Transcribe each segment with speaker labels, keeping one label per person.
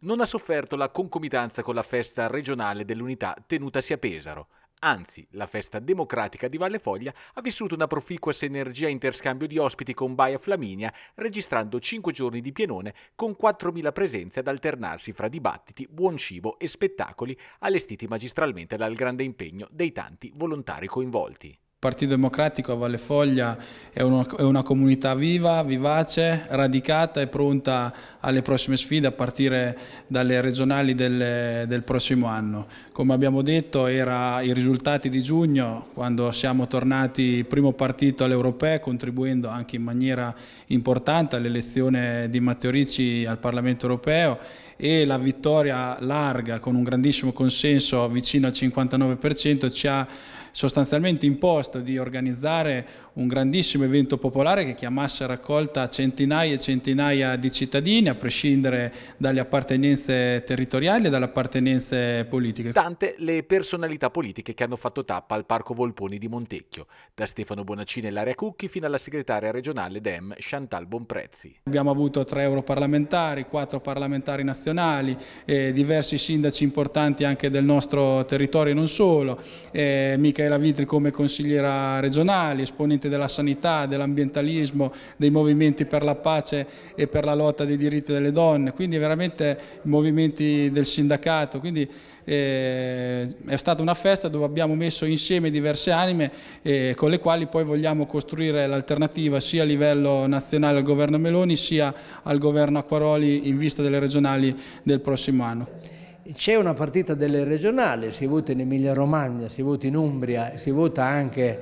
Speaker 1: non ha sofferto la concomitanza con la festa regionale dell'unità tenutasi a Pesaro. Anzi, la festa democratica di Valle Foglia ha vissuto una proficua sinergia interscambio di ospiti con Baia Flaminia, registrando 5 giorni di pienone con 4.000 presenze ad alternarsi fra dibattiti, buon cibo e spettacoli allestiti magistralmente dal grande impegno dei tanti volontari coinvolti.
Speaker 2: Il Partito Democratico a Valle Foglia è una, è una, comunità viva, vivace, radicata e pronta alle prossime sfide a partire dalle regionali del, del prossimo anno. Come abbiamo detto era i risultati di giugno quando siamo tornati primo partito all'Europea contribuendo anche in maniera importante all'elezione di Matteo Ricci al Parlamento Europeo e la vittoria larga con un grandissimo consenso vicino al 59% ci ha sostanzialmente imposto di organizzare un grandissimo evento popolare che chiamasse a raccolta centinaia e centinaia di cittadini, a prescindere dalle appartenenze territoriali e dalle appartenenze politiche.
Speaker 1: Tante le personalità politiche che hanno fatto tappa al Parco Volponi di Montecchio, da Stefano Bonaccini e Laria Cucchi fino alla segretaria regionale DEM Chantal Bonprezzi.
Speaker 2: Abbiamo avuto tre europarlamentari, quattro parlamentari nazionali, eh, diversi sindaci importanti anche del nostro territorio e non solo, eh, Mica Michela Vitri come consigliera regionale, esponente della sanità, dell'ambientalismo, dei movimenti per la pace e per la lotta dei diritti delle donne, quindi veramente movimenti del sindacato. Quindi eh, è stata una festa dove abbiamo messo insieme diverse anime eh, con le quali poi vogliamo costruire l'alternativa sia a livello nazionale al governo Meloni sia al governo Acquaroli in vista
Speaker 3: delle regionali del prossimo anno. C'è una partita delle regionali, si vota in Emilia Romagna, si vota in Umbria, si vota anche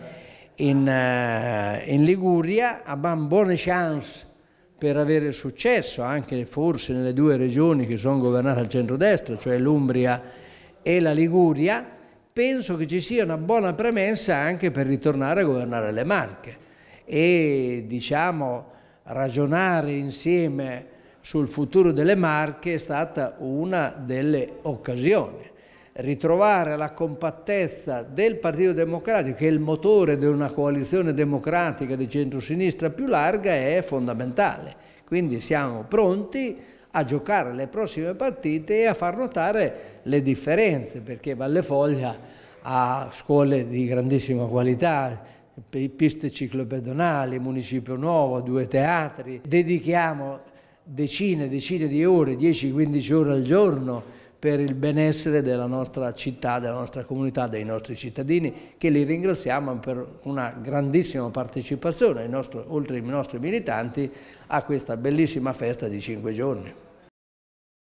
Speaker 3: in, eh, in Liguria, abbiamo buone chance per avere successo anche forse nelle due regioni che sono governate al centro centrodestra, cioè l'Umbria e la Liguria, penso che ci sia una buona premessa anche per ritornare a governare le Marche e diciamo ragionare insieme sul futuro delle Marche è stata una delle occasioni. Ritrovare la compattezza del Partito Democratico, che è il motore di una coalizione democratica di centrosinistra più larga, è fondamentale. Quindi siamo pronti a giocare le prossime partite e a far notare le differenze, perché Valle Foglia ha scuole di grandissima qualità, piste ciclopedonali, municipio nuovo, due teatri. Dedichiamo decine e decine di ore, 10-15 ore al giorno per il benessere della nostra città, della nostra comunità, dei nostri cittadini, che li ringraziamo per una grandissima partecipazione, nostro, oltre ai nostri militanti, a questa bellissima festa di 5 giorni.